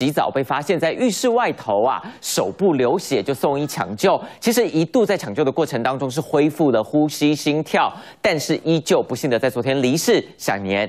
洗澡被发现，在浴室外头啊，手部流血就送医抢救。其实一度在抢救的过程当中是恢复了呼吸、心跳，但是依旧不幸的在昨天离世，享年。